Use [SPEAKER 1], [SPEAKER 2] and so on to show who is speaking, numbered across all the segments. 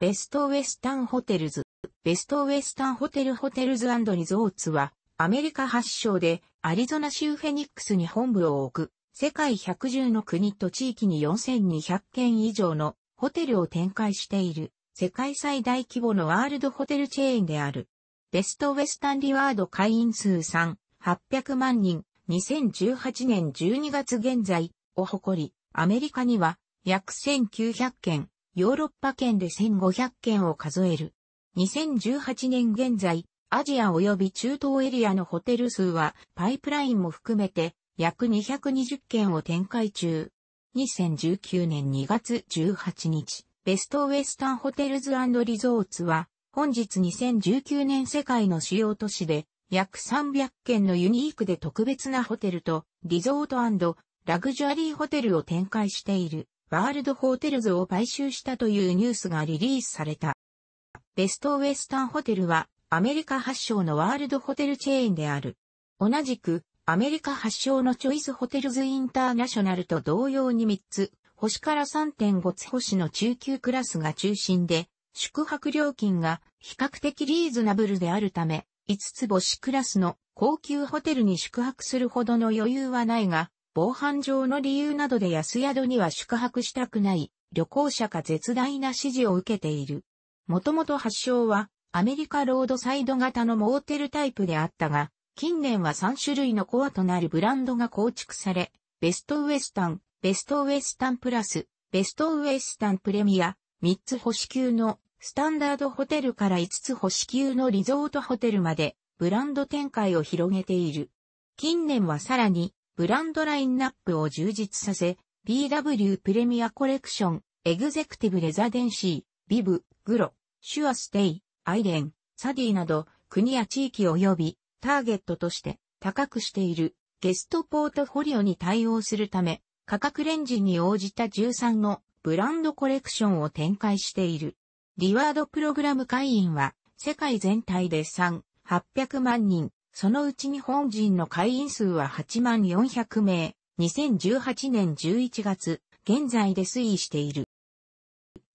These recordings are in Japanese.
[SPEAKER 1] ベストウェスタンホテルズ、ベストウェスタンホテルホテルズリゾーツは、アメリカ発祥で、アリゾナ州フェニックスに本部を置く、世界110の国と地域に4200件以上のホテルを展開している、世界最大規模のワールドホテルチェーンである。ベストウェスタンリワード会員数3、800万人、2018年12月現在を誇り、アメリカには約1900件、ヨーロッパ圏で1500件を数える。2018年現在、アジア及び中東エリアのホテル数は、パイプラインも含めて、約220件を展開中。2019年2月18日、ベストウェスタンホテルズリゾーツは、本日2019年世界の主要都市で、約300件のユニークで特別なホテルと、リゾートラグジュアリーホテルを展開している。ワールドホテルズを買収したというニュースがリリースされた。ベストウェスタンホテルはアメリカ発祥のワールドホテルチェーンである。同じくアメリカ発祥のチョイスホテルズインターナショナルと同様に3つ、星から3.5つ星の中級クラスが中心で、宿泊料金が比較的リーズナブルであるため、5つ星クラスの高級ホテルに宿泊するほどの余裕はないが、防犯上の理由などで安宿には宿泊したくない旅行者が絶大な支持を受けている。もともと発祥はアメリカロードサイド型のモーテルタイプであったが、近年は3種類のコアとなるブランドが構築され、ベストウエスタン、ベストウエスタンプラス、ベストウエスタンプレミア、3つ星級のスタンダードホテルから5つ星級のリゾートホテルまでブランド展開を広げている。近年はさらにブランドラインナップを充実させ、BW プレミアコレクション、エグゼクティブレザデンシー、ビブ、グロ、シュアステイ、アイレン、サディなど、国や地域及び、ターゲットとして、高くしている、ゲストポートフォリオに対応するため、価格レンジに応じた13のブランドコレクションを展開している。リワードプログラム会員は、世界全体で3、800万人。そのうち日本人の会員数は8万400名、2018年11月、現在で推移している。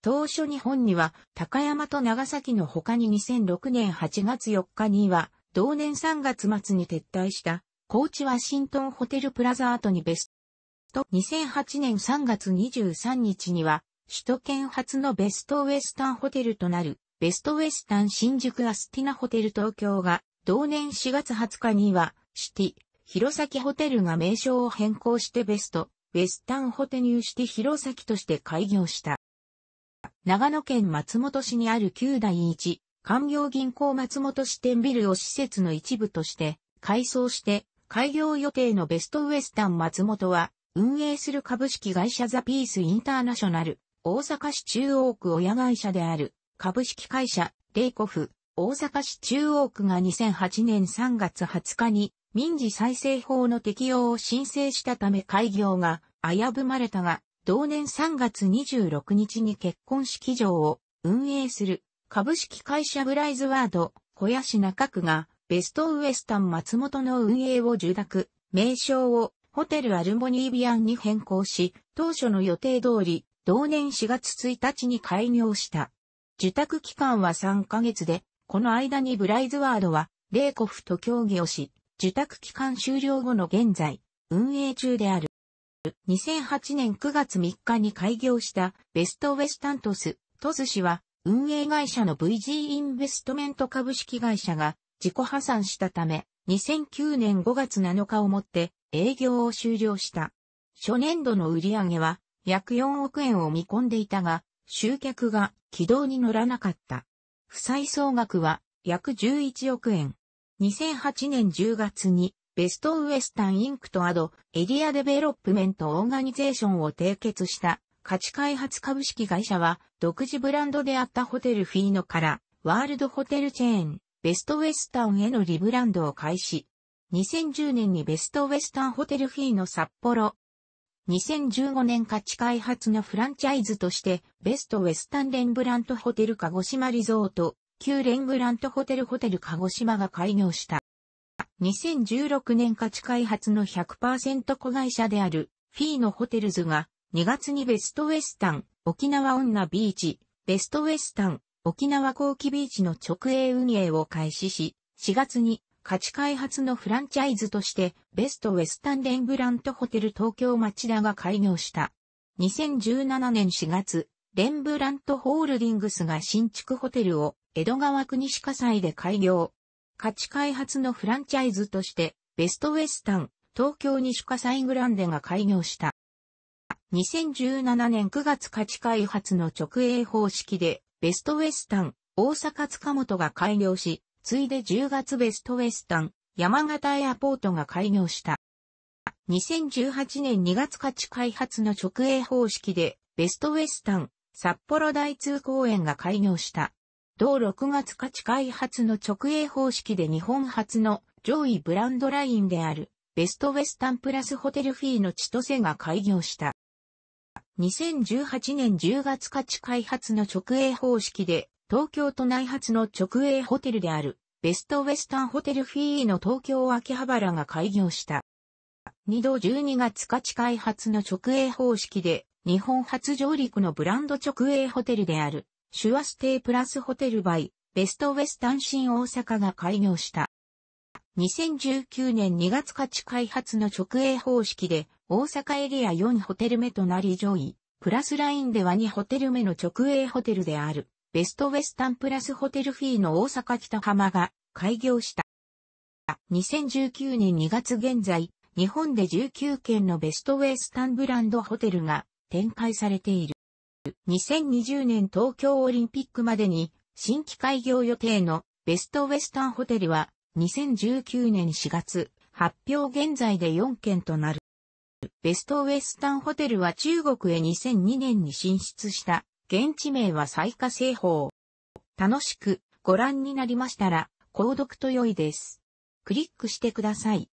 [SPEAKER 1] 当初日本には高山と長崎の他に2006年8月4日には同年3月末に撤退した高知ワシントンホテルプラザトにベスト2008年3月23日には首都圏初のベストウェスタンホテルとなるベストウェスタン新宿アスティナホテル東京が同年4月20日には、シティ、弘前ホテルが名称を変更してベスト、ウェスタンホテニューシティ弘前として開業した。長野県松本市にある旧第一、官業銀行松本支店ビルを施設の一部として、改装して、開業予定のベストウエスタン松本は、運営する株式会社ザ・ピース・インターナショナル、大阪市中央区親会社である、株式会社、レイコフ、大阪市中央区が2008年3月20日に民事再生法の適用を申請したため開業が危ぶまれたが、同年3月26日に結婚式場を運営する株式会社ブライズワード小屋市中区がベストウエスタン松本の運営を受諾、名称をホテルアルモニービアンに変更し、当初の予定通り同年4月1日に開業した。受託期間は3ヶ月で、この間にブライズワードは、レイコフと協議をし、受託期間終了後の現在、運営中である。2008年9月3日に開業したベストウェスタントス、トス氏は運営会社の VG インベストメント株式会社が自己破産したため、2009年5月7日をもって営業を終了した。初年度の売上は約4億円を見込んでいたが、集客が軌道に乗らなかった。負債総額は約11億円。2008年10月にベストウエスタンインクとアドエリアデベロップメントオーガニゼーションを締結した価値開発株式会社は独自ブランドであったホテルフィーノからワールドホテルチェーンベストウエスタンへのリブランドを開始。2010年にベストウエスタンホテルフィーノ札幌2015年価値開発のフランチャイズとして、ベストウェスタンレンブラントホテル鹿児島リゾート、旧レンブラントホテルホテル鹿児島が開業した。2016年価値開発の100%子会社である、フィーのホテルズが、2月にベストウェスタン、沖縄女ビーチ、ベストウェスタン、沖縄後期ビーチの直営運営を開始し、4月に価値開発のフランチャイズとして、ベストウェスタンレンブラントホテル東京町田が開業した。2017年4月、レンブラントホールディングスが新築ホテルを江戸川区西火災で開業。価値開発のフランチャイズとして、ベストウェスタン、東京西火災グランデが開業した。2017年9月価値開発の直営方式で、ベストウェスタン、大阪塚本が開業し、ついで10月ベストウェスタン、山形エアポートが開業した。2018年2月価値開発の直営方式で、ベストウェスタン、札幌大通公園が開業した。同6月価値開発の直営方式で日本初の上位ブランドラインである、ベストウェスタンプラスホテルフィーの千歳が開業した。2018年10月価値開発の直営方式で、東京都内発の直営ホテルである、ベストウェスタンホテルフィーの東京秋葉原が開業した。2度12月価値開発の直営方式で、日本初上陸のブランド直営ホテルである、シュワステイプラスホテルバイ、ベストウェスタン新大阪が開業した。2019年2月価値開発の直営方式で、大阪エリア4ホテル目となり上位、プラスラインでは2ホテル目の直営ホテルである、ベストウェスタンプラスホテルフィーの大阪北浜が開業した。2019年2月現在、日本で19件のベストウェスタンブランドホテルが展開されている。2020年東京オリンピックまでに新規開業予定のベストウェスタンホテルは2019年4月発表現在で4件となる。ベストウェスタンホテルは中国へ2002年に進出した現地名は最下製法。楽しくご覧になりましたら、購読と良いです。クリックしてください。